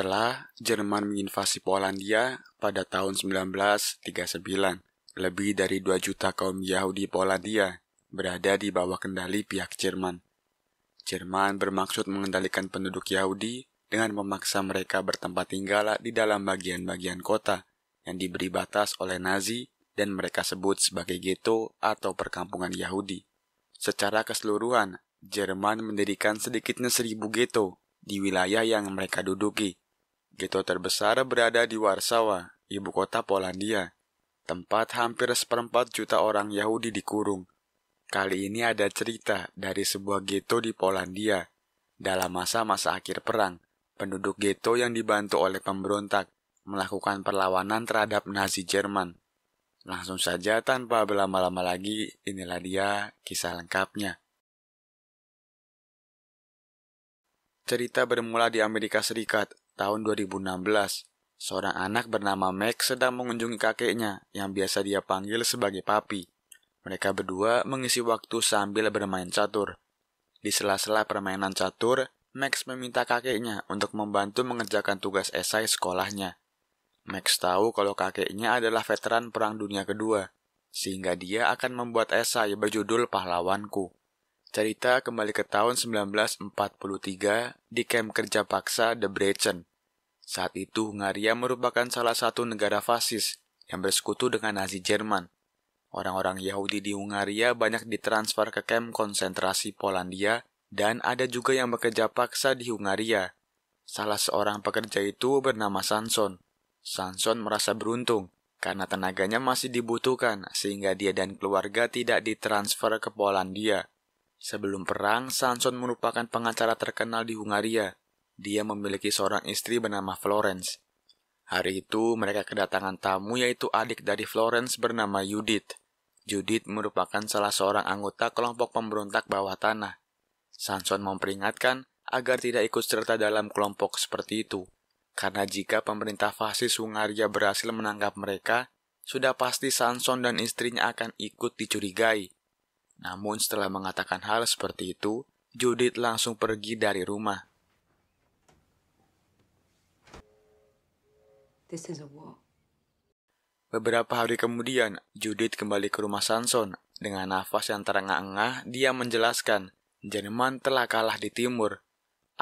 Setelah Jerman menginvasi Polandia pada tahun 1939, lebih dari 2 juta kaum Yahudi Polandia berada di bawah kendali pihak Jerman. Jerman bermaksud mengendalikan penduduk Yahudi dengan memaksa mereka bertempat tinggal di dalam bagian-bagian kota yang diberi batas oleh Nazi dan mereka sebut sebagai ghetto atau perkampungan Yahudi. Secara keseluruhan, Jerman mendirikan sedikitnya seribu ghetto di wilayah yang mereka duduki, Ghetto terbesar berada di Warsawa, ibu kota Polandia, tempat hampir seperempat juta orang Yahudi dikurung. Kali ini ada cerita dari sebuah ghetto di Polandia. Dalam masa-masa akhir perang, penduduk ghetto yang dibantu oleh pemberontak melakukan perlawanan terhadap Nazi Jerman. Langsung saja tanpa berlama-lama lagi, inilah dia kisah lengkapnya. Cerita bermula di Amerika Serikat tahun 2016, seorang anak bernama Max sedang mengunjungi kakeknya yang biasa dia panggil sebagai papi. Mereka berdua mengisi waktu sambil bermain catur. Di sela-sela permainan catur, Max meminta kakeknya untuk membantu mengerjakan tugas esai sekolahnya. Max tahu kalau kakeknya adalah veteran Perang Dunia Kedua, sehingga dia akan membuat esai berjudul Pahlawanku. Cerita kembali ke tahun 1943 di kamp kerja paksa The Brechen, saat itu Hungaria merupakan salah satu negara fasis yang bersekutu dengan Nazi Jerman. Orang-orang Yahudi di Hungaria banyak ditransfer ke kamp konsentrasi Polandia dan ada juga yang bekerja paksa di Hungaria. Salah seorang pekerja itu bernama Sanson. Sanson merasa beruntung karena tenaganya masih dibutuhkan sehingga dia dan keluarga tidak ditransfer ke Polandia. Sebelum perang, Sanson merupakan pengacara terkenal di Hungaria dia memiliki seorang istri bernama Florence. Hari itu mereka kedatangan tamu yaitu adik dari Florence bernama Judith. Judith merupakan salah seorang anggota kelompok pemberontak bawah tanah. Sanson memperingatkan agar tidak ikut serta dalam kelompok seperti itu. Karena jika pemerintah fasis Hungaria berhasil menangkap mereka, sudah pasti Sanson dan istrinya akan ikut dicurigai. Namun setelah mengatakan hal seperti itu, Judith langsung pergi dari rumah. This is a war. Beberapa hari kemudian, Judith kembali ke rumah Sanson. Dengan nafas yang terengah-engah, dia menjelaskan, Jerman telah kalah di timur.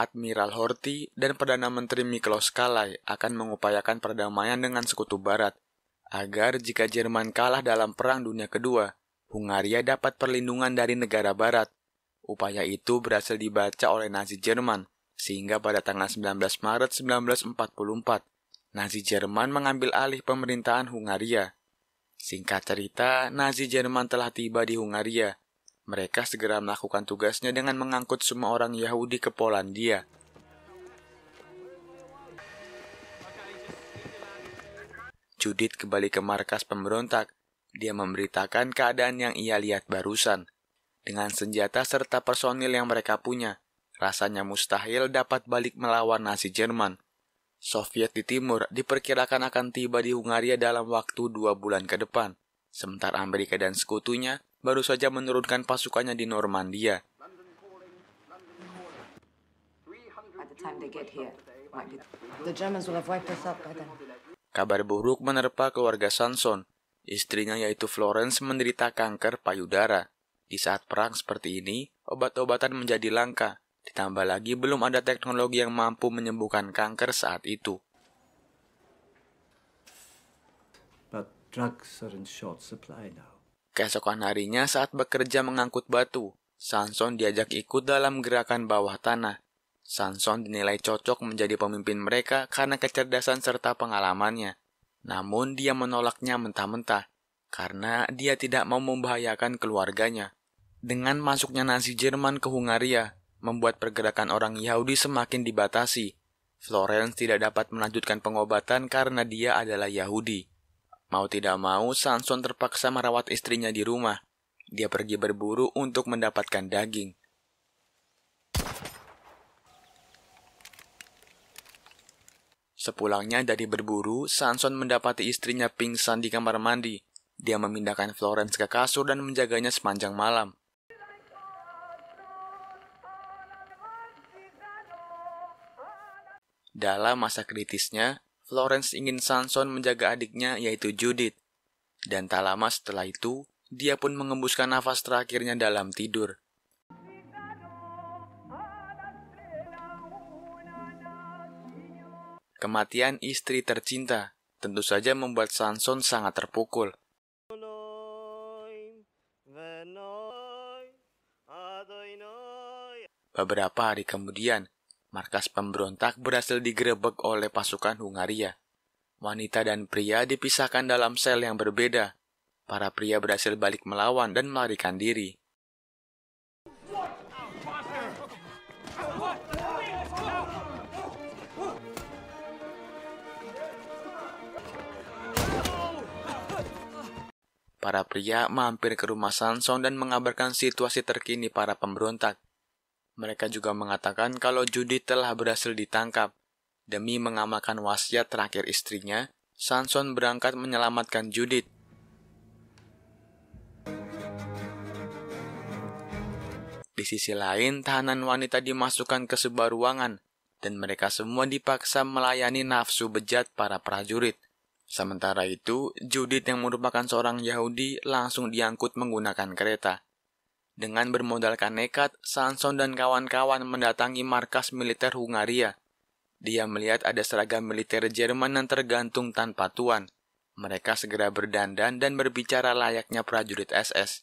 Admiral Horthy dan Perdana Menteri Miklos Kalai akan mengupayakan perdamaian dengan sekutu barat, agar jika Jerman kalah dalam Perang Dunia Kedua, Hungaria dapat perlindungan dari negara barat. Upaya itu berhasil dibaca oleh Nazi Jerman, sehingga pada tanggal 19 Maret 1944, Nazi Jerman mengambil alih pemerintahan Hungaria. Singkat cerita, Nazi Jerman telah tiba di Hungaria. Mereka segera melakukan tugasnya dengan mengangkut semua orang Yahudi ke Polandia. Judith kembali ke markas pemberontak. Dia memberitakan keadaan yang ia lihat barusan. Dengan senjata serta personil yang mereka punya, rasanya mustahil dapat balik melawan Nazi Jerman. Soviet di timur diperkirakan akan tiba di Hungaria dalam waktu dua bulan ke depan, sementara Amerika dan sekutunya baru saja menurunkan pasukannya di Normandia. Kabar buruk menerpa keluarga Sanson. Istrinya yaitu Florence menderita kanker payudara. Di saat perang seperti ini, obat-obatan menjadi langka, Ditambah lagi belum ada teknologi yang mampu menyembuhkan kanker saat itu. But Keesokan harinya saat bekerja mengangkut batu, Sanson diajak ikut dalam gerakan bawah tanah. Sanson dinilai cocok menjadi pemimpin mereka karena kecerdasan serta pengalamannya. Namun dia menolaknya mentah-mentah karena dia tidak mau membahayakan keluarganya. Dengan masuknya Nazi Jerman ke Hungaria, membuat pergerakan orang Yahudi semakin dibatasi. Florence tidak dapat melanjutkan pengobatan karena dia adalah Yahudi. Mau tidak mau, Sanson terpaksa merawat istrinya di rumah. Dia pergi berburu untuk mendapatkan daging. Sepulangnya dari berburu, Sanson mendapati istrinya pingsan di kamar mandi. Dia memindahkan Florence ke kasur dan menjaganya sepanjang malam. Dalam masa kritisnya, Florence ingin Sanson menjaga adiknya yaitu Judith. Dan tak lama setelah itu, dia pun mengembuskan nafas terakhirnya dalam tidur. Kematian istri tercinta tentu saja membuat Sanson sangat terpukul. Beberapa hari kemudian, Markas pemberontak berhasil digerebek oleh pasukan Hungaria. Wanita dan pria dipisahkan dalam sel yang berbeda. Para pria berhasil balik melawan dan melarikan diri. Para pria mampir ke rumah Sanson dan mengabarkan situasi terkini para pemberontak. Mereka juga mengatakan kalau Judy telah berhasil ditangkap. Demi mengamalkan wasiat terakhir istrinya, Sanson berangkat menyelamatkan Judith. Di sisi lain, tahanan wanita dimasukkan ke sebuah ruangan, dan mereka semua dipaksa melayani nafsu bejat para prajurit. Sementara itu, Judith yang merupakan seorang Yahudi langsung diangkut menggunakan kereta. Dengan bermodalkan nekat, Sanson dan kawan-kawan mendatangi markas militer Hungaria. Dia melihat ada seragam militer Jerman yang tergantung tanpa tuan. Mereka segera berdandan dan berbicara layaknya prajurit SS.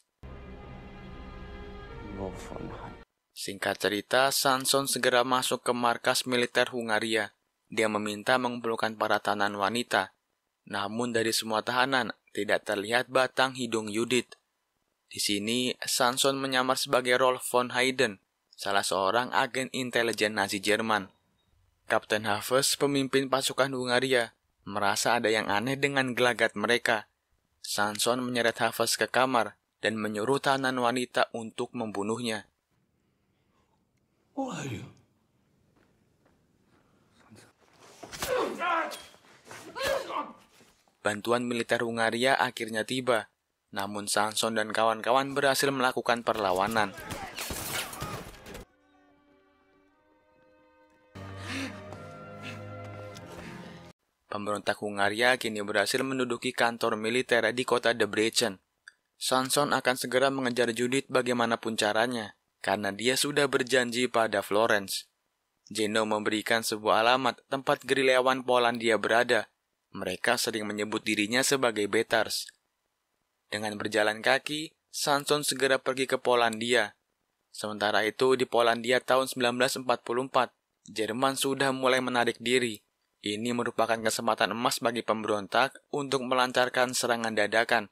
Singkat cerita, Sanson segera masuk ke markas militer Hungaria. Dia meminta mengumpulkan para tahanan wanita. Namun dari semua tahanan, tidak terlihat batang hidung Yudit. Di sini, Sanson menyamar sebagai Rolf von Hayden, salah seorang agen intelijen Nazi Jerman. Kapten Havers, pemimpin pasukan Hungaria, merasa ada yang aneh dengan gelagat mereka. Sanson menyeret Havers ke kamar dan menyuruh tahanan wanita untuk membunuhnya. Bantuan militer Hungaria akhirnya tiba namun Sanson dan kawan-kawan berhasil melakukan perlawanan. Pemberontak Hungaria kini berhasil menduduki kantor militer di kota Debrecen. Sanson akan segera mengejar Judith bagaimanapun caranya, karena dia sudah berjanji pada Florence. Jeno memberikan sebuah alamat tempat gerilyawan Polandia berada. Mereka sering menyebut dirinya sebagai Betars, dengan berjalan kaki, Sanson segera pergi ke Polandia. Sementara itu di Polandia tahun 1944, Jerman sudah mulai menarik diri. Ini merupakan kesempatan emas bagi pemberontak untuk melancarkan serangan dadakan.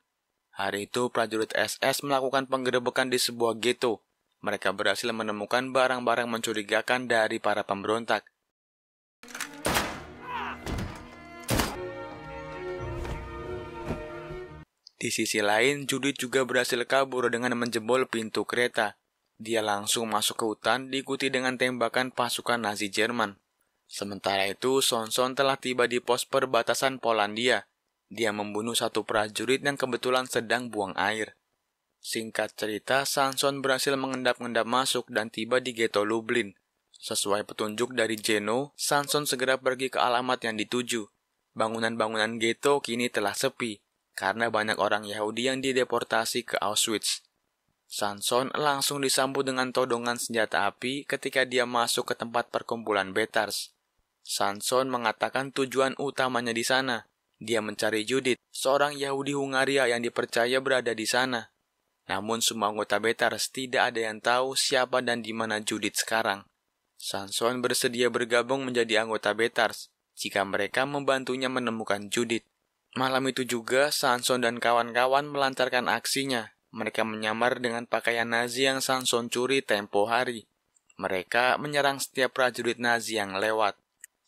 Hari itu prajurit SS melakukan penggerebekan di sebuah ghetto. Mereka berhasil menemukan barang-barang mencurigakan dari para pemberontak. Di sisi lain, Judith juga berhasil kabur dengan menjebol pintu kereta. Dia langsung masuk ke hutan diikuti dengan tembakan pasukan Nazi Jerman. Sementara itu, Sonson telah tiba di pos perbatasan Polandia. Dia membunuh satu prajurit yang kebetulan sedang buang air. Singkat cerita, Sanson berhasil mengendap-endap masuk dan tiba di ghetto Lublin. Sesuai petunjuk dari Jeno, Sanson segera pergi ke alamat yang dituju. Bangunan-bangunan ghetto kini telah sepi karena banyak orang Yahudi yang dideportasi ke Auschwitz. Sanson langsung disambut dengan todongan senjata api ketika dia masuk ke tempat perkumpulan Betars. Sanson mengatakan tujuan utamanya di sana. Dia mencari Judith, seorang Yahudi Hungaria yang dipercaya berada di sana. Namun semua anggota Betars tidak ada yang tahu siapa dan di mana Judith sekarang. Sanson bersedia bergabung menjadi anggota Betars jika mereka membantunya menemukan Judith. Malam itu juga, Sanson dan kawan-kawan melancarkan aksinya. Mereka menyamar dengan pakaian Nazi yang Sanson curi tempo hari. Mereka menyerang setiap prajurit Nazi yang lewat.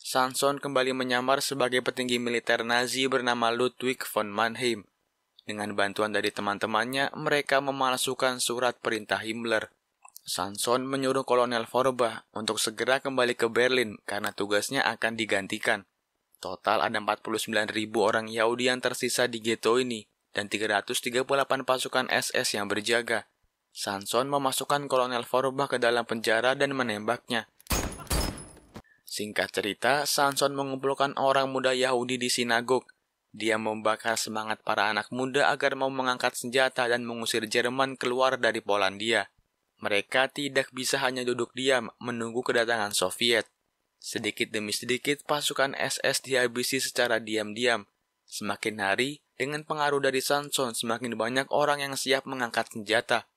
Sanson kembali menyamar sebagai petinggi militer Nazi bernama Ludwig von Mannheim. Dengan bantuan dari teman-temannya, mereka memalsukan surat perintah Himmler. Sanson menyuruh Kolonel Forbach untuk segera kembali ke Berlin karena tugasnya akan digantikan. Total ada 49.000 orang Yahudi yang tersisa di ghetto ini dan 338 pasukan SS yang berjaga. Sanson memasukkan Kolonel Forba ke dalam penjara dan menembaknya. Singkat cerita, Sanson mengumpulkan orang muda Yahudi di sinagog. Dia membakar semangat para anak muda agar mau mengangkat senjata dan mengusir Jerman keluar dari Polandia. Mereka tidak bisa hanya duduk diam menunggu kedatangan Soviet. Sedikit demi sedikit pasukan SS dihabisi secara diam-diam. Semakin hari, dengan pengaruh dari Sanson, semakin banyak orang yang siap mengangkat senjata.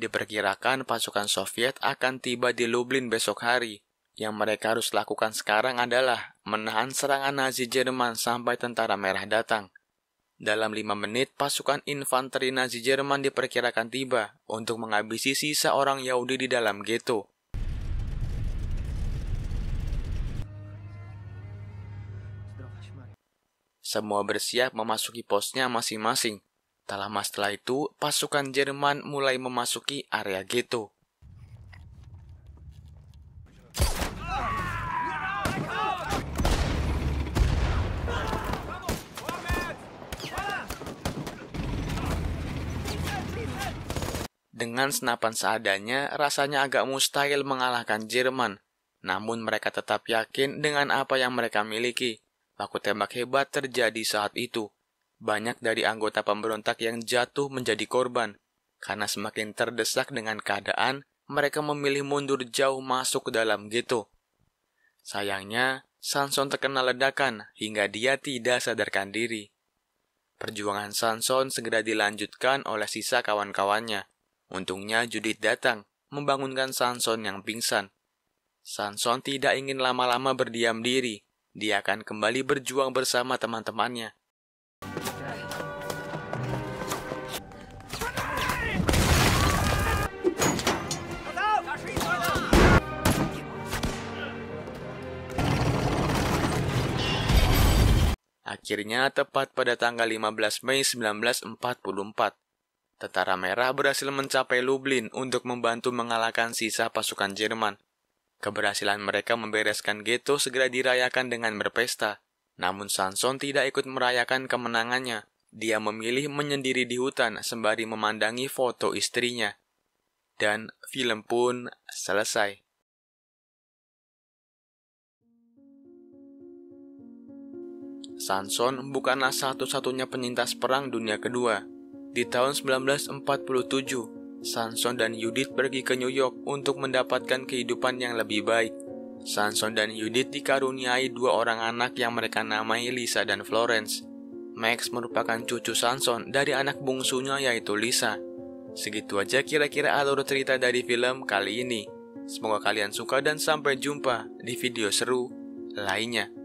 Diperkirakan pasukan Soviet akan tiba di Lublin besok hari. Yang mereka harus lakukan sekarang adalah menahan serangan Nazi Jerman sampai tentara merah datang. Dalam lima menit, pasukan infanteri Nazi Jerman diperkirakan tiba untuk menghabisi sisa orang Yahudi di dalam ghetto. Semua bersiap memasuki posnya masing-masing. Tak lama setelah itu, pasukan Jerman mulai memasuki area ghetto. Dengan senapan seadanya, rasanya agak mustahil mengalahkan Jerman. Namun mereka tetap yakin dengan apa yang mereka miliki. Baku tembak hebat terjadi saat itu. Banyak dari anggota pemberontak yang jatuh menjadi korban. Karena semakin terdesak dengan keadaan, mereka memilih mundur jauh masuk ke dalam ghetto. Gitu. Sayangnya, Sanson terkena ledakan hingga dia tidak sadarkan diri. Perjuangan Sanson segera dilanjutkan oleh sisa kawan-kawannya. Untungnya Judith datang, membangunkan Sanson yang pingsan. Sanson tidak ingin lama-lama berdiam diri dia akan kembali berjuang bersama teman-temannya. Akhirnya tepat pada tanggal 15 Mei 1944, tentara merah berhasil mencapai Lublin untuk membantu mengalahkan sisa pasukan Jerman. Keberhasilan mereka membereskan ghetto segera dirayakan dengan berpesta. Namun Sanson tidak ikut merayakan kemenangannya. Dia memilih menyendiri di hutan sembari memandangi foto istrinya. Dan film pun selesai. Sanson bukanlah satu-satunya penyintas perang dunia kedua. Di tahun 1947, Sanson dan Yudit pergi ke New York untuk mendapatkan kehidupan yang lebih baik. Sanson dan Yudit dikaruniai dua orang anak yang mereka namai Lisa dan Florence. Max merupakan cucu Sanson dari anak bungsunya yaitu Lisa. Segitu aja kira-kira alur cerita dari film kali ini. Semoga kalian suka dan sampai jumpa di video seru lainnya.